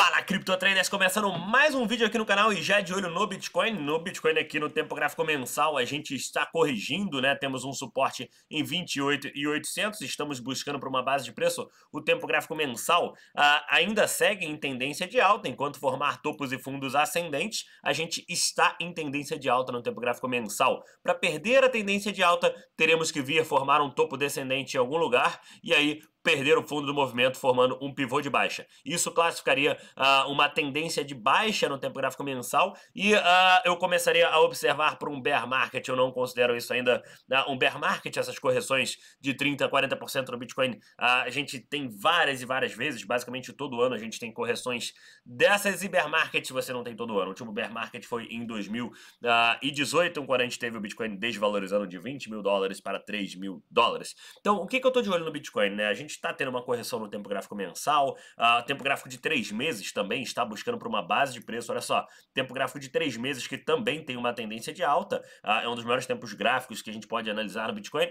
Fala CryptoTraders, começando mais um vídeo aqui no canal e já é de olho no Bitcoin. No Bitcoin aqui no tempo gráfico mensal a gente está corrigindo, né? Temos um suporte em 28.800, estamos buscando para uma base de preço. O tempo gráfico mensal ah, ainda segue em tendência de alta, enquanto formar topos e fundos ascendentes, a gente está em tendência de alta no tempo gráfico mensal. Para perder a tendência de alta, teremos que vir formar um topo descendente em algum lugar e aí perder o fundo do movimento, formando um pivô de baixa. Isso classificaria uh, uma tendência de baixa no tempo gráfico mensal e uh, eu começaria a observar para um bear market. Eu não considero isso ainda uh, um bear market, essas correções de 30%, 40% no Bitcoin. Ah, a gente tem várias e várias vezes, basicamente todo ano a gente tem correções dessas e bear markets você não tem todo ano. O último bear market foi em 2018, quando a gente teve o Bitcoin desvalorizando de 20 mil dólares para 3 mil dólares. Então, o que, que eu estou de olho no Bitcoin? Né? A gente está tendo uma correção no tempo gráfico mensal, uh, tempo gráfico de três meses também está buscando por uma base de preço, olha só, tempo gráfico de três meses que também tem uma tendência de alta, uh, é um dos melhores tempos gráficos que a gente pode analisar no Bitcoin,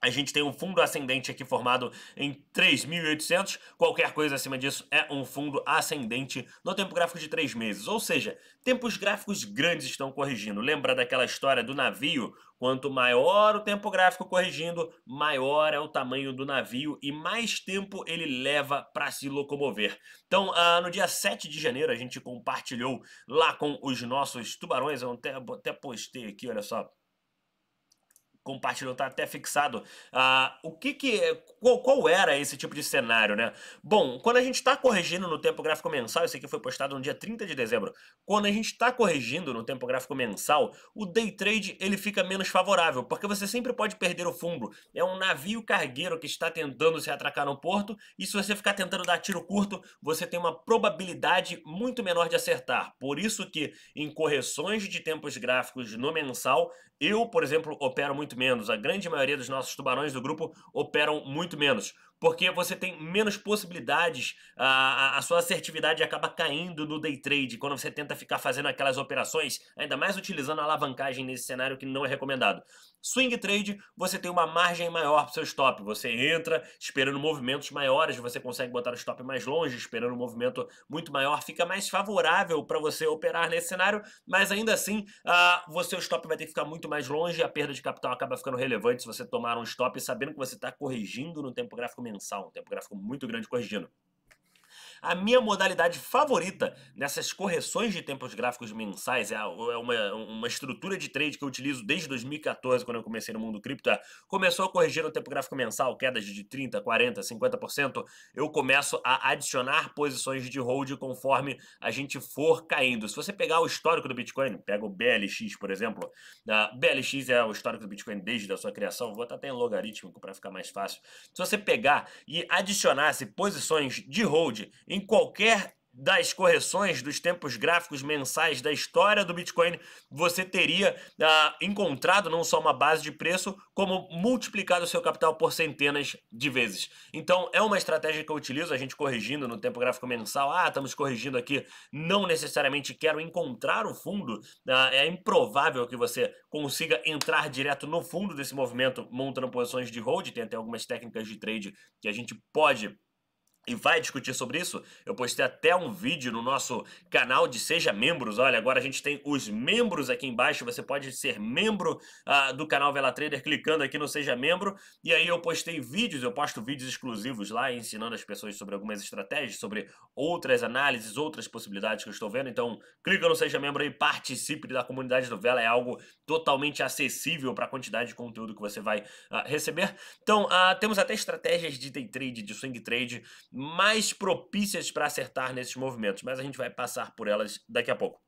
a gente tem um fundo ascendente aqui formado em 3.800. Qualquer coisa acima disso é um fundo ascendente no tempo gráfico de 3 meses. Ou seja, tempos gráficos grandes estão corrigindo. Lembra daquela história do navio? Quanto maior o tempo gráfico corrigindo, maior é o tamanho do navio e mais tempo ele leva para se locomover. Então, ah, no dia 7 de janeiro, a gente compartilhou lá com os nossos tubarões. Eu até, até postei aqui, olha só compartilhou, tá até fixado. Ah, o que que, qual, qual, era esse tipo de cenário, né? Bom, quando a gente está corrigindo no tempo gráfico mensal, esse aqui foi postado no dia 30 de dezembro, quando a gente está corrigindo no tempo gráfico mensal, o day trade ele fica menos favorável, porque você sempre pode perder o fundo. É um navio cargueiro que está tentando se atracar no porto, e se você ficar tentando dar tiro curto, você tem uma probabilidade muito menor de acertar. Por isso que em correções de tempos gráficos no mensal, eu, por exemplo, opero muito menos. A grande maioria dos nossos tubarões do grupo operam muito menos porque você tem menos possibilidades, a, a, sua assertividade acaba caindo no day trade, quando você tenta ficar fazendo aquelas operações, ainda mais utilizando a alavancagem nesse cenário que não é recomendado. Swing trade, você tem uma margem maior para o seu stop, você entra esperando movimentos maiores, você consegue botar o stop mais longe, esperando um movimento muito maior, fica mais favorável para você operar nesse cenário, mas ainda assim, o você, o stop vai ter que ficar muito mais longe, a perda de capital acaba ficando relevante se você tomar um stop, sabendo que você está corrigindo no tempo gráfico mensal, um tempo gráfico muito grande corrigindo. A minha modalidade favorita nessas correções de tempos gráficos mensais, é, é uma, uma estrutura de trade que eu utilizo desde 2014, quando eu comecei no mundo cripto, é, começou a corrigir no tempo gráfico mensal, quedas de 30%, 40%, 50%, eu começo a adicionar posições de hold conforme a gente for caindo. Se você pegar o histórico do Bitcoin, pega o BLX, por exemplo, uh, né, BLX é o histórico do Bitcoin desde a sua criação, vou botar até em logarítmico para ficar mais fácil. Se você pegar e adicionasse posições de hold em qualquer das correções dos tempos gráficos mensais da história do Bitcoin, você teria ah, encontrado não só uma base de preço, como multiplicado o seu capital por centenas de vezes. Então, é uma estratégia que eu utilizo, a gente corrigindo no tempo gráfico mensal. Ah, estamos corrigindo aqui. Não necessariamente quero encontrar o fundo. Ah, é improvável que você consiga entrar direto no fundo desse movimento, montando posições de hold. Tem até algumas técnicas de trade que a gente pode e vai discutir sobre isso. Eu postei até um vídeo no nosso canal de Seja Membros. Olha, agora a gente tem os membros aqui embaixo. Você pode ser membro uh, do canal Vela Trader clicando aqui no Seja Membro. E aí eu postei vídeos, eu posto vídeos exclusivos lá ensinando as pessoas sobre algumas estratégias, sobre outras análises, outras possibilidades que eu estou vendo. Então, clica no Seja Membro e participe da comunidade do Vela. É algo totalmente acessível para a quantidade de conteúdo que você vai uh, receber. Então, uh, temos até estratégias de day trade, de swing trade mais propícias para acertar nesses movimentos, mas a gente vai passar por elas daqui a pouco.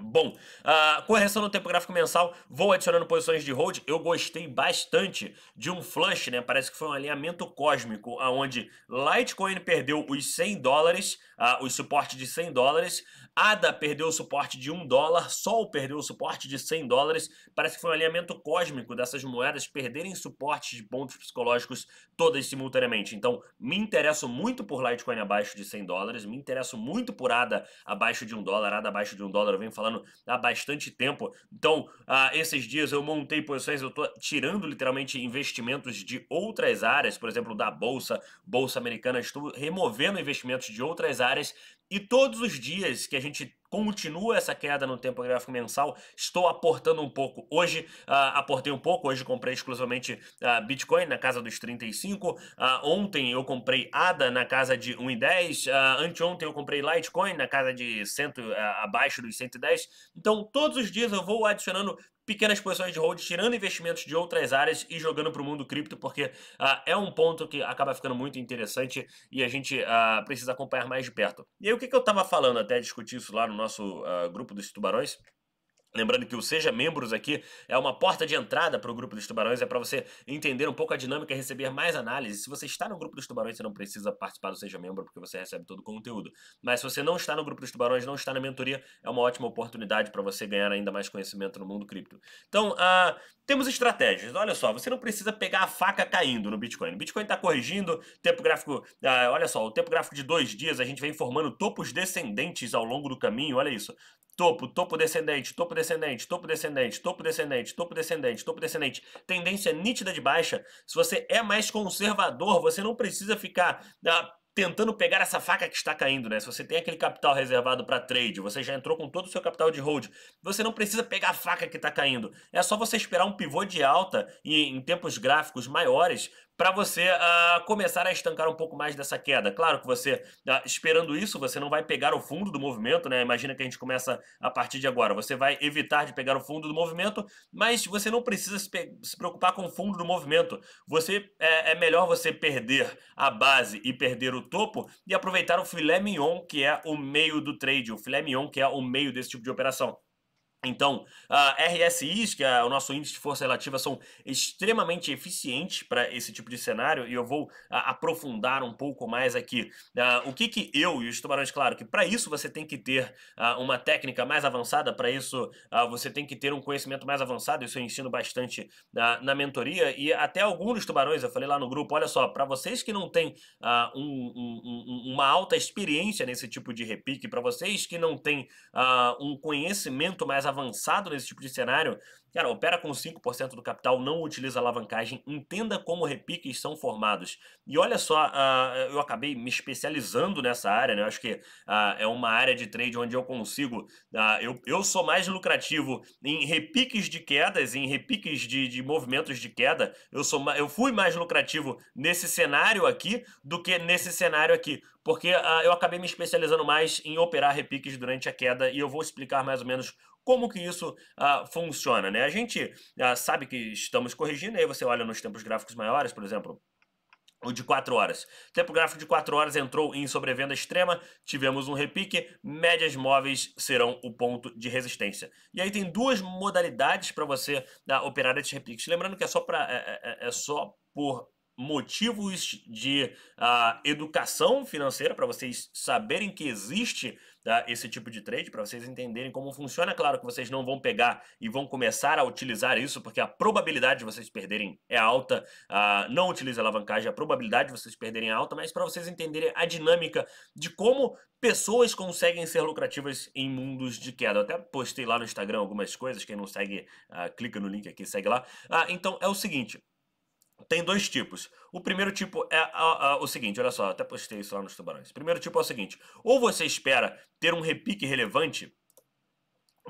Bom, uh, ah, correção no tempo gráfico mensal, vou adicionando posições de hold. Eu gostei bastante de um flush, né? Parece que foi um alinhamento cósmico, onde Litecoin perdeu os 100 dólares, uh, o suporte de 100 dólares, ADA perdeu o suporte de 1 dólar, Sol perdeu o suporte de 100 dólares. Parece que foi um alinhamento cósmico dessas moedas perderem suportes de pontos psicológicos todas simultaneamente. Então, me interesso muito por Litecoin abaixo de 100 dólares, me interesso muito por ADA abaixo de 1 dólar, ADA abaixo de 1 dólar, eu venho falando falando há bastante tempo. Então, ah, esses dias eu montei posições, eu estou tirando literalmente investimentos de outras áreas, por exemplo, da Bolsa, Bolsa Americana, estou removendo investimentos de outras áreas e todos os dias que a gente continua essa queda no tempo gráfico mensal, estou aportando um pouco. Hoje uh, aportei um pouco, hoje comprei exclusivamente uh, Bitcoin na casa dos 35, uh, ah, ontem eu comprei ADA na casa de 1,10, uh, anteontem eu comprei Litecoin na casa de 100, abaixo dos 110. Então todos os dias eu vou adicionando pequenas posições de hold, tirando investimentos de outras áreas e jogando para o mundo cripto, porque ah, é um ponto que acaba ficando muito interessante e a gente ah, precisa acompanhar mais de perto. E aí, o que, que eu estava falando até discutir isso lá no nosso ah, grupo dos tubarões? Lembrando que o Seja Membros aqui é uma porta de entrada para o Grupo dos Tubarões, é para você entender um pouco a dinâmica e receber mais análises. Se você está no Grupo dos Tubarões, você não precisa participar do Seja Membro, porque você recebe todo o conteúdo. Mas se você não está no Grupo dos Tubarões, não está na mentoria, é uma ótima oportunidade para você ganhar ainda mais conhecimento no mundo cripto. Então, uh, temos estratégias. Olha só, você não precisa pegar a faca caindo no Bitcoin. O Bitcoin está corrigindo, tempo gráfico, uh, olha só, o tempo gráfico de dois dias, a gente vem formando topos descendentes ao longo do caminho, olha isso topo, topo descendente, topo descendente, topo descendente, topo descendente, topo descendente, topo descendente, tendência nítida de baixa. Se você é mais conservador, você não precisa ficar ah, tentando pegar essa faca que está caindo, né? Se você tem aquele capital reservado para trade, você já entrou com todo o seu capital de hold, você não precisa pegar a faca que está caindo. É só você esperar um pivô de alta e em tempos gráficos maiores para você uh, começar a estancar um pouco mais dessa queda. Claro que você, uh, esperando isso, você não vai pegar o fundo do movimento, né? Imagina que a gente começa a partir de agora. Você vai evitar de pegar o fundo do movimento, mas você não precisa se, se preocupar com o fundo do movimento. Você é, é, melhor você perder a base e perder o topo e aproveitar o filé mignon, que é o meio do trade, o filé mignon, que é o meio desse tipo de operação. Então, a RSIs, que é o nosso índice de força relativa, são extremamente eficientes para esse tipo de cenário e eu vou a, ah, aprofundar um pouco mais aqui. Ah, o que, que eu e os tubarões, claro, que para isso você tem que ter ah, uma técnica mais avançada, para isso você tem que ter um conhecimento mais avançado, isso eu ensino bastante na mentoria e até alguns tubarões, eu falei lá no grupo, olha só, para vocês que não têm um, um, uma alta experiência nesse tipo de repique, para vocês que não têm um conhecimento mais avançado, avançado nesse tipo de cenário, cara, opera com 5% do capital, não utiliza alavancagem, entenda como repiques são formados. E olha só, uh, eu acabei me especializando nessa área, né? Eu acho que uh, é uma área de trade onde eu consigo. Uh, eu, eu sou mais lucrativo em repiques de quedas, em repiques de, de movimentos de queda. Eu, sou, eu fui mais lucrativo nesse cenário aqui do que nesse cenário aqui porque uh, eu acabei me especializando mais em operar repiques durante a queda e eu vou explicar mais ou menos como que isso ah, funciona, né? A gente ah, sabe que estamos corrigindo, aí você olha nos tempos gráficos maiores, por exemplo, o de 4 horas. tempo gráfico de 4 horas entrou em sobrevenda extrema, tivemos um repique, médias móveis serão o ponto de resistência. E aí tem duas modalidades para você ah, operar esses repiques. Lembrando que é só, pra, é, é, é, é só por motivos de uh, educação financeira para vocês saberem que existe uh, esse tipo de trade, para vocês entenderem como funciona. Claro que vocês não vão pegar e vão começar a utilizar isso, porque a probabilidade de vocês perderem é alta. Uh, não utilize alavancagem, a probabilidade de vocês perderem é alta, mas para vocês entenderem a dinâmica de como pessoas conseguem ser lucrativas em mundos de queda. Eu até postei lá no Instagram algumas coisas, quem não segue, ah, clica no link aqui, segue lá. então é o seguinte tem dois tipos. O primeiro tipo é a, a, o seguinte, olha só, até postei isso lá nos tubarões. O primeiro tipo é o seguinte: ou você espera ter um repique relevante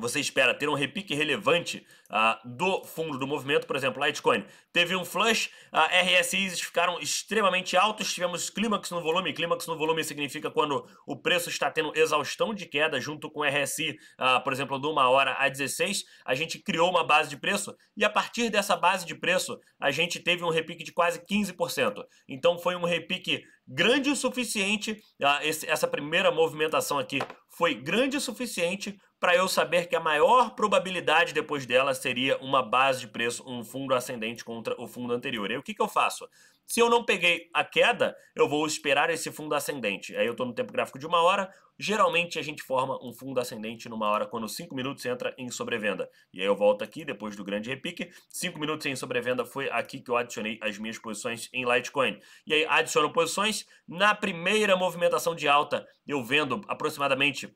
você espera ter um repique relevante uh, do fundo do movimento, por exemplo, Litecoin teve um flush, uh, ah, RSIs ficaram extremamente altos, tivemos clímax no volume, clímax no volume significa quando o preço está tendo exaustão de queda junto com RSI, uh, ah, por exemplo, de uma hora a 16, a gente criou uma base de preço e a partir dessa base de preço a gente teve um repique de quase 15%. Então foi um repique grande o suficiente, uh, esse, essa primeira movimentação aqui foi grande o suficiente para eu saber que a maior probabilidade depois dela seria uma base de preço, um fundo ascendente contra o fundo anterior. E aí, o que, que eu faço? Se eu não peguei a queda, eu vou esperar esse fundo ascendente. Aí eu estou no tempo gráfico de uma hora. Geralmente a gente forma um fundo ascendente numa hora quando 5 minutos entra em sobrevenda. E aí eu volto aqui depois do grande repique. 5 minutos em sobrevenda foi aqui que eu adicionei as minhas posições em Litecoin. E aí adiciono posições. Na primeira movimentação de alta, eu vendo aproximadamente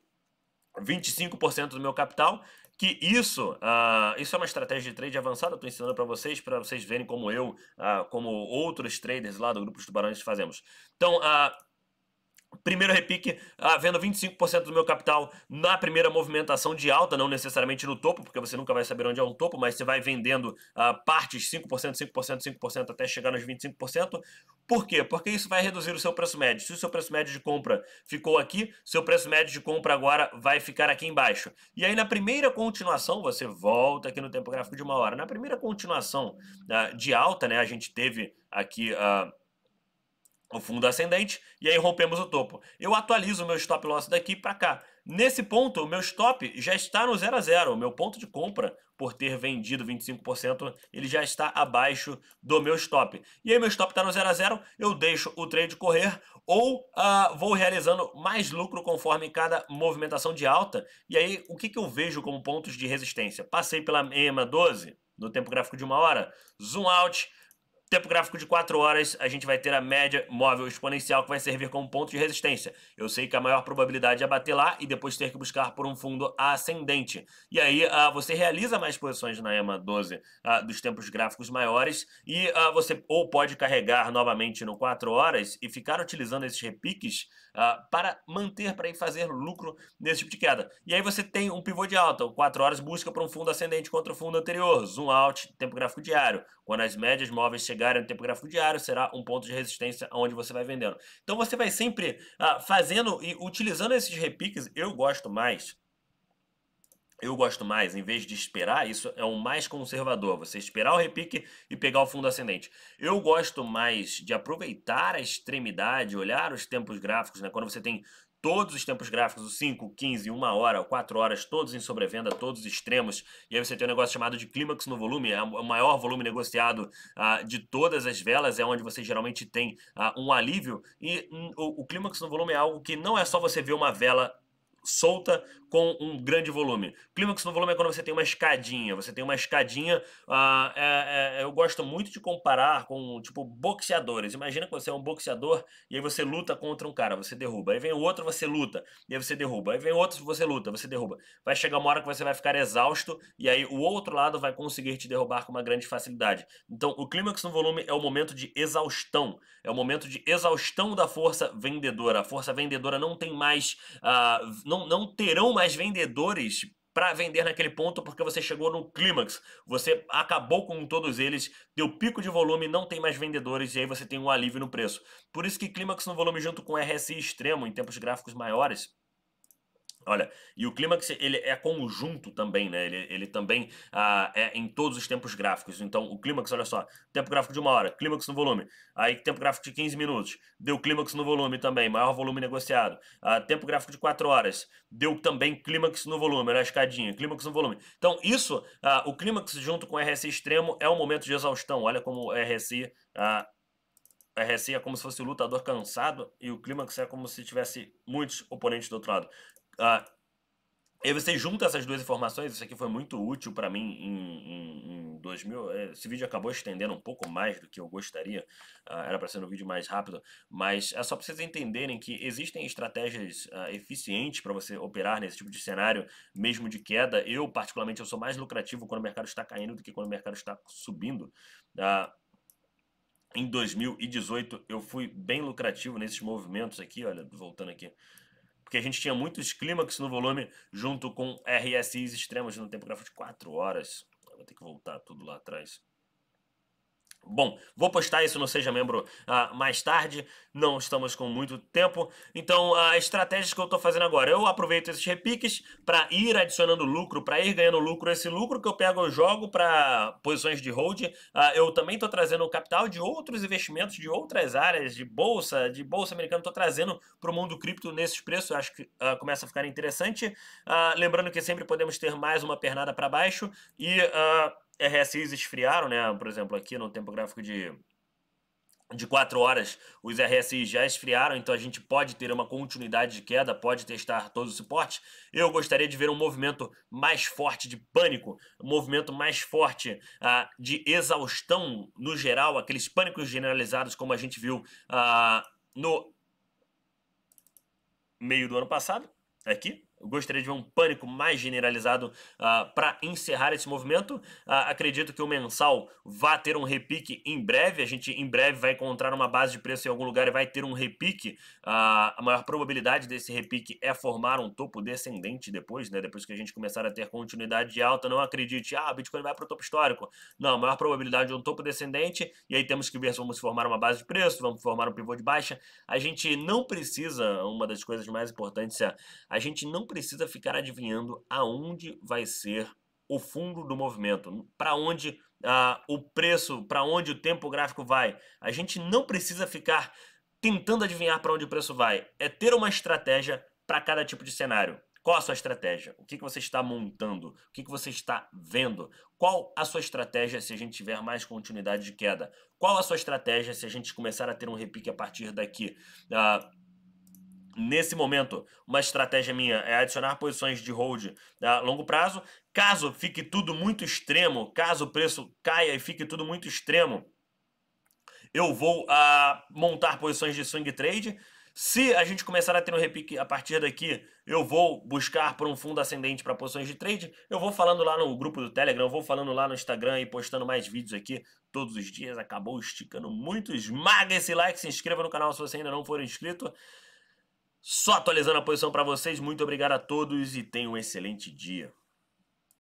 25% do meu capital, que isso, uh, isso é uma estratégia de trade avançada, estou ensinando para vocês, para vocês verem como eu, uh, como outros traders lá do Grupo dos Tubarões fazemos. Então, uh, Primeiro repique, havendo 25% do meu capital na primeira movimentação de alta, não necessariamente no topo, porque você nunca vai saber onde é um topo, mas você vai vendendo uh, partes 5%, 5%, 5% até chegar nos 25%. Por quê? Porque isso vai reduzir o seu preço médio. Se o seu preço médio de compra ficou aqui, seu preço médio de compra agora vai ficar aqui embaixo. E aí na primeira continuação, você volta aqui no tempo gráfico de uma hora, na primeira continuação uh, de alta, né, a gente teve aqui... Uh, o fundo ascendente e aí rompemos o topo. Eu atualizo o meu stop loss daqui para cá. Nesse ponto, o meu stop já está no 0 a 0. O meu ponto de compra, por ter vendido 25%, ele já está abaixo do meu stop. E aí meu stop está no 0 a 0, eu deixo o trade correr ou uh, vou realizando mais lucro conforme cada movimentação de alta. E aí, o que, que eu vejo como pontos de resistência? Passei pela EMA 12 no tempo gráfico de uma hora, zoom out, Tempo gráfico de 4 horas, a gente vai ter a média móvel exponencial que vai servir como ponto de resistência. Eu sei que a maior probabilidade é bater lá e depois ter que buscar por um fundo ascendente. E aí uh, você realiza mais posições na EMA 12 uh, ah, dos tempos gráficos maiores e uh, você ou pode carregar novamente no 4 horas e ficar utilizando esses repiques para manter, para ir fazer lucro nesse tipo de queda. E aí você tem um pivô de alta, o 4 horas busca por um fundo ascendente contra o fundo anterior, zoom out, tempo gráfico diário. Quando as médias móveis chegam chegarem no tempo gráfico diário, será um ponto de resistência onde você vai vendendo. Então você vai sempre ah, fazendo e utilizando esses repiques, eu gosto mais eu gosto mais, em vez de esperar, isso é o mais conservador, você esperar o repique e pegar o fundo ascendente. Eu gosto mais de aproveitar a extremidade, olhar os tempos gráficos, né? Quando você tem todos os tempos gráficos, os 5, 15, 1 hora, 4 horas, todos em sobrevenda, todos extremos. E aí você tem um negócio chamado de clímax no volume, é o maior volume negociado ah, de todas as velas, é onde você geralmente tem ah, um alívio. E um, o, o clímax no volume é algo que não é só você ver uma vela solta com um grande volume. Clímax no volume é quando você tem uma escadinha. Você tem uma escadinha. Uh, é, é, eu gosto muito de comparar com, tipo, boxeadores. Imagina que você é um boxeador e aí você luta contra um cara, você derruba. Aí vem outro, você luta, e aí você derruba. Aí vem outro, você luta, você derruba. Vai chegar uma hora que você vai ficar exausto e aí o outro lado vai conseguir te derrubar com uma grande facilidade. Então, o clímax no volume é o momento de exaustão. É o momento de exaustão da força vendedora. A força vendedora não tem mais. Uh, não, não terão mais vendedores para vender naquele ponto porque você chegou no clímax, você acabou com todos eles, deu pico de volume, não tem mais vendedores e aí você tem um alívio no preço. Por isso que clímax no volume junto com RSI extremo em tempos gráficos maiores Olha, e o clímax ele é conjunto também, né? Ele, ele também ah, é em todos os tempos gráficos. Então, o clímax, olha só, tempo gráfico de uma hora, clímax no volume. Aí, tempo gráfico de 15 minutos, deu clímax no volume também, maior volume negociado. Ah, tempo gráfico de 4 horas, deu também clímax no volume, olha a escadinha, clímax no volume. Então, isso, ah, o clímax junto com o RSI extremo é um momento de exaustão. Olha como o RSI ah, RSI é como se fosse o lutador cansado e o clímax é como se tivesse muitos oponentes do outro lado. Ah, e você junta essas duas informações, isso aqui foi muito útil para mim em, em, em 2000. É, esse vídeo acabou estendendo um pouco mais do que eu gostaria, ah, era para ser um vídeo mais rápido, mas é só para vocês entenderem que existem estratégias ah, eficientes para você operar nesse tipo de cenário, mesmo de queda. Eu, particularmente, eu sou mais lucrativo quando o mercado está caindo do que quando o mercado está subindo. Ah, em 2018 eu fui bem lucrativo nesses movimentos aqui, olha, voltando aqui porque a gente tinha muitos clímax no volume junto com RSIs extremos no tempo gráfico de 4 horas. Eu vou ter que voltar tudo lá atrás. Bom, vou postar isso no Seja Membro uh, mais tarde, não estamos com muito tempo. Então, a ah, uh, estratégia que eu estou fazendo agora, eu aproveito esses repiques para ir adicionando lucro, para ir ganhando lucro. Esse lucro que eu pego, eu jogo para posições de hold. Uh, eu também estou trazendo capital de outros investimentos, de outras áreas, de bolsa, de bolsa americana. Estou trazendo para o mundo cripto nesses preços, eu acho que começa a ficar interessante. lembrando que sempre podemos ter mais uma pernada para baixo e RSIs esfriaram, né? Por exemplo, aqui no tempo gráfico de de 4 horas, os RSIs já esfriaram, então a gente pode ter uma continuidade de queda, pode testar todos os suportes. Eu gostaria de ver um movimento mais forte de pânico, um movimento mais forte ah, de exaustão no geral, aqueles pânicos generalizados como a gente viu ah, no meio do ano passado, aqui, gostaria de ver um pânico mais generalizado uh, ah, para encerrar esse movimento. Uh, acredito que o mensal vá ter um repique em breve. A gente em breve vai encontrar uma base de preço em algum lugar e vai ter um repique. Uh, a maior probabilidade desse repique é formar um topo descendente depois, né? Depois que a gente começar a ter continuidade de alta, não acredite, ah, Bitcoin vai para o topo histórico. Não, a maior probabilidade é um topo descendente. E aí temos que ver se vamos formar uma base de preço, vamos formar um pivô de baixa. A gente não precisa, uma das coisas mais importantes é a gente não precisa ficar adivinhando aonde vai ser o fundo do movimento, para onde ah, o preço, para onde o tempo gráfico vai. A gente não precisa ficar tentando adivinhar para onde o preço vai. É ter uma estratégia para cada tipo de cenário. Qual a sua estratégia? O que, que você está montando? O que, que você está vendo? Qual a sua estratégia se a gente tiver mais continuidade de queda? Qual a sua estratégia se a gente começar a ter um repique a partir daqui? Ah, Nesse momento, uma estratégia minha é adicionar posições de hold né, a longo prazo. Caso fique tudo muito extremo, caso o preço caia e fique tudo muito extremo, eu vou a ah, montar posições de swing trade. Se a gente começar a ter um repique a partir daqui, eu vou buscar por um fundo ascendente para posições de trade. Eu vou falando lá no grupo do Telegram, eu vou falando lá no Instagram e postando mais vídeos aqui todos os dias. Acabou esticando muito. Esmaga esse like, se inscreva no canal se você ainda não for inscrito. Só atualizando a posição para vocês. Muito obrigado a todos e tenham um excelente dia.